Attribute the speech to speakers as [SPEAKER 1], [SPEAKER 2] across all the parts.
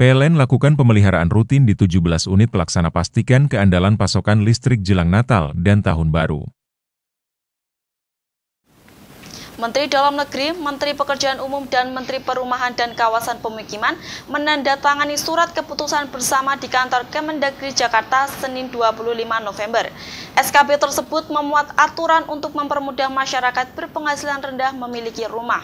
[SPEAKER 1] PLN lakukan pemeliharaan rutin di 17 unit pelaksana pastikan keandalan pasokan listrik jelang Natal dan Tahun Baru.
[SPEAKER 2] Menteri Dalam Negeri, Menteri Pekerjaan Umum, dan Menteri Perumahan dan Kawasan Pemukiman menandatangani surat keputusan bersama di kantor Kemendagri Jakarta Senin 25 November. SKB tersebut memuat aturan untuk mempermudah masyarakat berpenghasilan rendah memiliki rumah.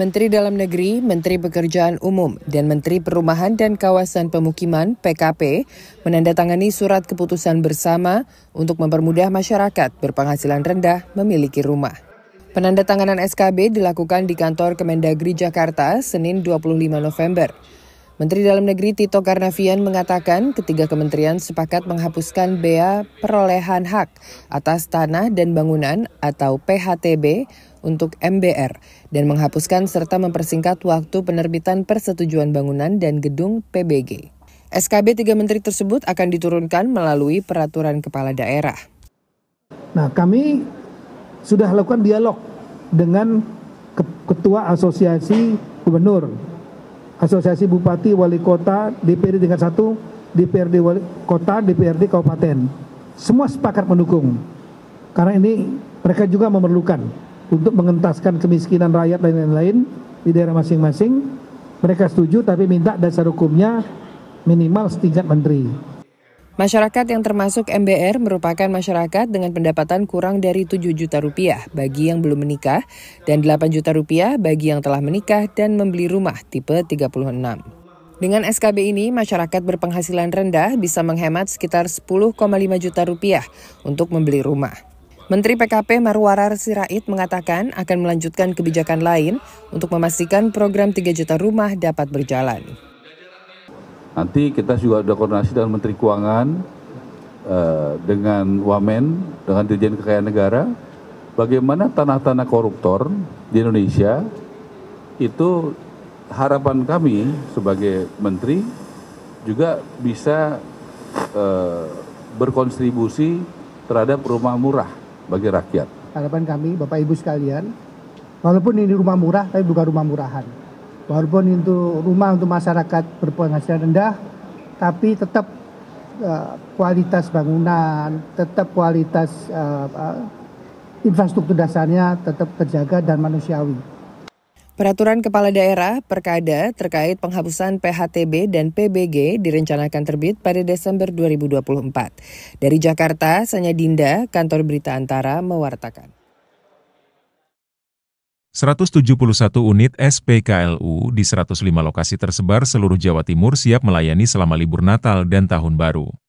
[SPEAKER 3] Menteri Dalam Negeri, Menteri Pekerjaan Umum, dan Menteri Perumahan dan Kawasan Pemukiman (PKP) menandatangani surat keputusan bersama untuk mempermudah masyarakat berpenghasilan rendah memiliki rumah. Penandatanganan SKB dilakukan di kantor Kemendagri Jakarta Senin 25 November. Menteri Dalam Negeri Tito Karnavian mengatakan ketiga kementerian sepakat menghapuskan bea perolehan hak atas tanah dan bangunan atau PHTB untuk MBR dan menghapuskan serta mempersingkat waktu penerbitan persetujuan bangunan dan gedung PBG. SKB tiga menteri tersebut akan diturunkan melalui peraturan kepala daerah.
[SPEAKER 4] Nah, kami sudah lakukan dialog dengan Ketua Asosiasi Gubernur asosiasi bupati, wali kota, DPRD tingkat satu, DPRD wali kota, DPRD kabupaten. Semua sepakat mendukung. Karena ini mereka juga memerlukan untuk mengentaskan kemiskinan rakyat dan lain-lain di daerah masing-masing. Mereka setuju tapi minta dasar hukumnya minimal setingkat menteri.
[SPEAKER 3] Masyarakat yang termasuk MBR merupakan masyarakat dengan pendapatan kurang dari 7 juta rupiah bagi yang belum menikah dan 8 juta rupiah bagi yang telah menikah dan membeli rumah tipe 36. Dengan SKB ini, masyarakat berpenghasilan rendah bisa menghemat sekitar 10,5 juta rupiah untuk membeli rumah. Menteri PKP Marwarar Sirait mengatakan akan melanjutkan kebijakan lain untuk memastikan program 3 juta rumah dapat berjalan.
[SPEAKER 1] Nanti kita juga ada koordinasi dengan Menteri Keuangan, eh, dengan Wamen, dengan Dirjen Kekayaan Negara, bagaimana tanah-tanah koruptor di Indonesia itu harapan kami sebagai Menteri juga bisa eh, berkontribusi terhadap rumah murah bagi rakyat.
[SPEAKER 5] Harapan kami, Bapak Ibu sekalian, walaupun ini rumah murah, tapi bukan rumah murahan walaupun itu rumah untuk masyarakat berpenghasilan rendah, tapi tetap uh, kualitas bangunan, tetap kualitas uh, uh, infrastruktur dasarnya tetap terjaga dan
[SPEAKER 3] manusiawi. Peraturan Kepala Daerah Perkada terkait penghapusan PHTB dan PBG direncanakan terbit pada Desember 2024. Dari Jakarta, Sanya Dinda, Kantor Berita Antara mewartakan.
[SPEAKER 1] 171 unit SPKLU di 105 lokasi tersebar seluruh Jawa Timur siap melayani selama libur Natal dan Tahun Baru.